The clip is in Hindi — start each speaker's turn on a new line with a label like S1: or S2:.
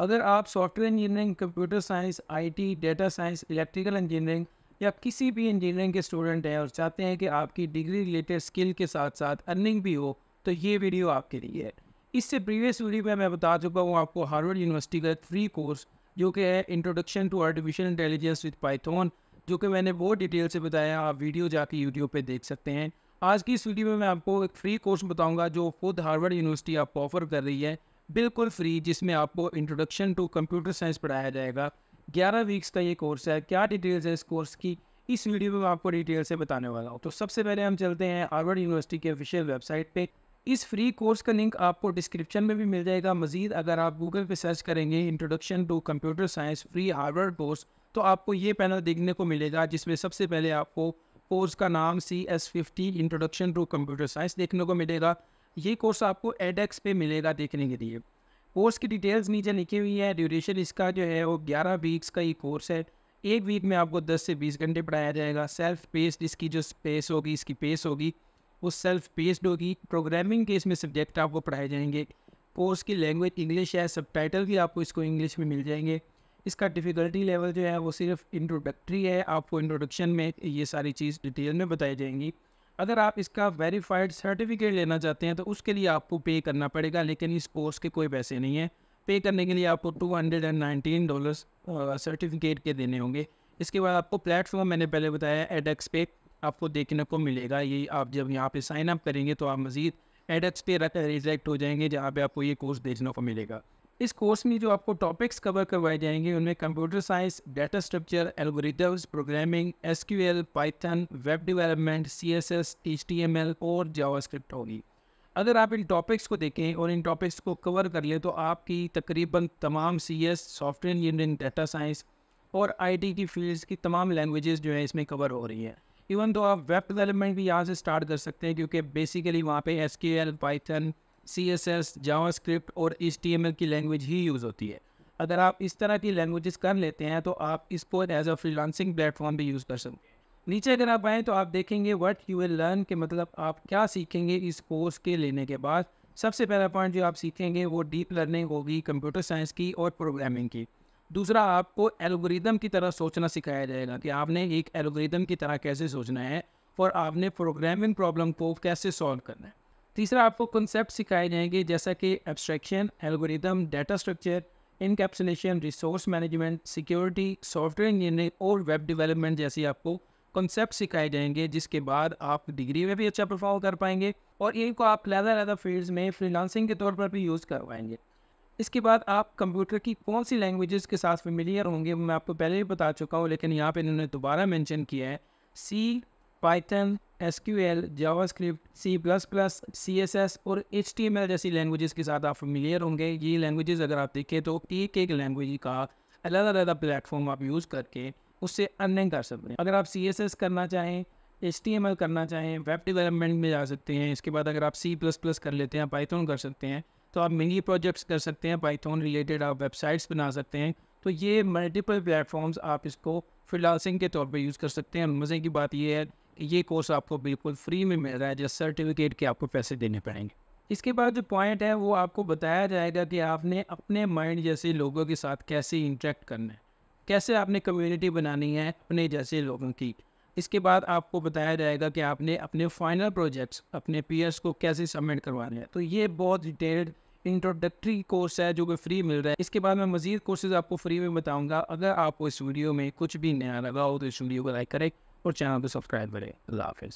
S1: अगर आप software engineering computer science IT, data science electrical engineering या किसी भी इंजीनियरिंग के स्टूडेंट हैं और चाहते हैं कि आपकी डिग्री रिलेटेड स्किल के साथ साथ अर्निंग भी हो तो ये वीडियो आपके लिए है इससे प्रीवियस वीडियो में मैं बता चुका हूँ आपको हार्वर्ड यूनिवर्सिटी का एक फ्री कोर्स जो कि है introduction to artificial intelligence with Python जो कि मैंने बहुत डिटेल से बताया आप वीडियो जाके यूट्यूब पर देख सकते हैं आज की इस वीडियो में मैं आपको एक फ्री कोर्स बताऊंगा जो खुद हार्वर्ड यूनिवर्सिटी आपको ऑफर कर रही है बिल्कुल फ्री जिसमें आपको इंट्रोडक्शन टू कंप्यूटर साइंस पढ़ाया जाएगा ग्यारह वीक्स का ये कोर्स है क्या डिटेल्स है इस कोर्स की इस वीडियो में मैं आपको डिटेल से बताने वाला हूँ तो सबसे पहले हम चलते हैं हारवर्ड यूनिवर्सिटी के ऑफिशियल वेबसाइट पे इस फ्री कोर्स का लिंक आपको डिस्क्रिप्शन में भी मिल जाएगा मजीद अगर आप गूगल पे सर्च करेंगे introduction to computer science free Harvard course तो आपको ये पैनल देखने को मिलेगा जिसमें सबसे पहले आपको कोर्स का नाम C S fifty introduction to computer science देखने को मिलेगा ये कोर्स आपको एडेक्स पे मिलेगा देखने के लिए कोर्स की डिटेल्स नीचे लिखी हुई है ड्यूरेशन इसका जो है वो ग्यारह वीक्स का ही कोर्स है एक वीक में आपको दस से बीस घंटे पढ़ाया जाएगा सेल्फ पेस्ड इसकी जो स्पेस होगी इसकी पेस होगी वो सेल्फ पेस्ड होगी प्रोग्रामिंग के इसमें सब्जेक्ट आपको पढ़ाए जाएंगे कोर्स की लैंग्वेज इंग्लिश है सब भी आपको इसको इंग्लिश में मिल जाएंगे इसका डिफ़िकल्टी लेवल जो है वो सिर्फ इंट्रोडक्टरी है आपको इंट्रोडक्शन में ये सारी चीज़ डिटेल में बताई जाएंगी अगर आप इसका वेरीफाइड सर्टिफिकेट लेना चाहते हैं तो उसके लिए आपको पे करना पड़ेगा लेकिन इस कोर्स के कोई पैसे नहीं है पे करने के लिए आपको two hundred and nineteen dollars certificate के देने होंगे इसके बाद आपको प्लेटफॉर्म मैंने पहले बताया एडेक्स पे आपको देखने को मिलेगा ये आप जब यहाँ पे साइन अप करेंगे तो आप मज़ीद एडेक्स पे रिजेक्ट हो जाएंगे जहाँ पे आपको ये कोर्स देखने को मिलेगा इस कोर्स में जो आपको टॉपिक्स कवर करवाए जाएंगे उनमें computer science data structure algorithms programming SQL Python web development C S S H T M L और जावास्क्रिप्ट होगी अगर आप इन टॉपिक्स को देखें और इन टॉपिक्स को कवर कर लें तो आपकी तकरीबन तमाम C S software engineering data science और आई टी की फील्ड्स की तमाम लैंग्वेजेस जो है इसमें कवर हो रही हैं इवन तो आप वेब डेवलपमेंट भी यहाँ से स्टार्ट कर सकते हैं क्योंकि बेसिकली वहाँ पे S Q L Python C S S JavaScript और एच टी एम एल की लैंग्वेज ही यूज़ होती है अगर आप इस तरह की लैंग्वेजेस कर लेते हैं तो आप इसको एज अ फ्रीलांसिंग प्लेटफॉर्म भी यूज़ कर सकते हैं नीचे अगर आप आएँ तो आप देखेंगे वट यू विल लर्न के मतलब आप क्या सीखेंगे इस कोर्स के लेने के बाद सबसे पहला पॉइंट जो आप सीखेंगे वो डीप लर्निंग होगी कंप्यूटर साइंस की और प्रोग्रामिंग की दूसरा आपको एल्गोरिदम की तरह सोचना सिखाया जाएगा कि आपने एक एल्गोरिदम की तरह कैसे सोचना है और आपने प्रोग्रामिंग प्रॉब्लम को कैसे सॉल्व करना है तीसरा आपको कॉन्सेप्ट सिखाए जाएंगे जैसा कि abstraction algorithm data structure encapsulation resource management security software engineering और वेब डेवलपमेंट जैसी आपको कॉन्सेप्ट सिखाए जाएंगे जिसके बाद आप डिग्री में भी अच्छा परफॉर्म कर पाएंगे और इनको आप लहदा लहदा फील्ड्स में फ्रीलांसिंग के तौर पर भी यूज़ कर पाएंगे इसके बाद आप कंप्यूटर की कौन सी लैंग्वेजेस के साथ फेमिलियर होंगे मैं आपको पहले भी बता चुका हूँ लेकिन यहाँ पर इन्होंने दोबारा मैंशन किया है C Python S Q L JavaScript C plus plus C S S और एच टी एम एल जैसी लैंग्वेजेस के साथ आप फेमिलियर होंगे ये लैंग्वेजेस अगर आप देखें तो एक एक लैंग्वेज का अलग अलग प्लेटफॉर्म आप यूज़ करके उससे अर्निंग कर सकते हैं अगर आप सी एस एस करना चाहें एच टी एम एल करना चाहें वेब डिवेलपमेंट में जा सकते हैं इसके बाद अगर आप सी प्लस प्लस कर लेते हैं पाइथन कर सकते हैं तो आप मिनी प्रोजेक्ट्स कर सकते हैं पाइथन रिलेटेड आप वेबसाइट्स बना सकते हैं तो ये मल्टीपल प्लेटफॉर्म्स आप इसको फ्रीलांसिंग के तौर पे यूज़ कर सकते हैं मज़े की बात ये है ये कोर्स आपको बिल्कुल फ्री में मिल रहा है जैसे सर्टिफिकेट के आपको पैसे देने पड़ेंगे इसके बाद जो पॉइंट है वो आपको बताया जाएगा कि आपने अपने माइंड जैसे लोगों के साथ कैसे इंटरेक्ट करना है कैसे आपने कम्युनिटी बनानी है अपने जैसे लोगों की इसके बाद आपको बताया जाएगा कि आपने अपने फाइनल प्रोजेक्ट्स अपने पीयर्स को कैसे सबमिट करवाने हैं तो ये बहुत डिटेल्ड इंट्रोडक्टरी कोर्स है जो कि फ्री मिल रहा है इसके बाद मैं मजीद कोर्सेज आपको फ्री में बताऊंगा अगर आपको इस वीडियो में कुछ भी नया लगा हो तो इस वीडियो को लाइक करें और चैनल को सब्सक्राइब करें अल्लाह हाफिज़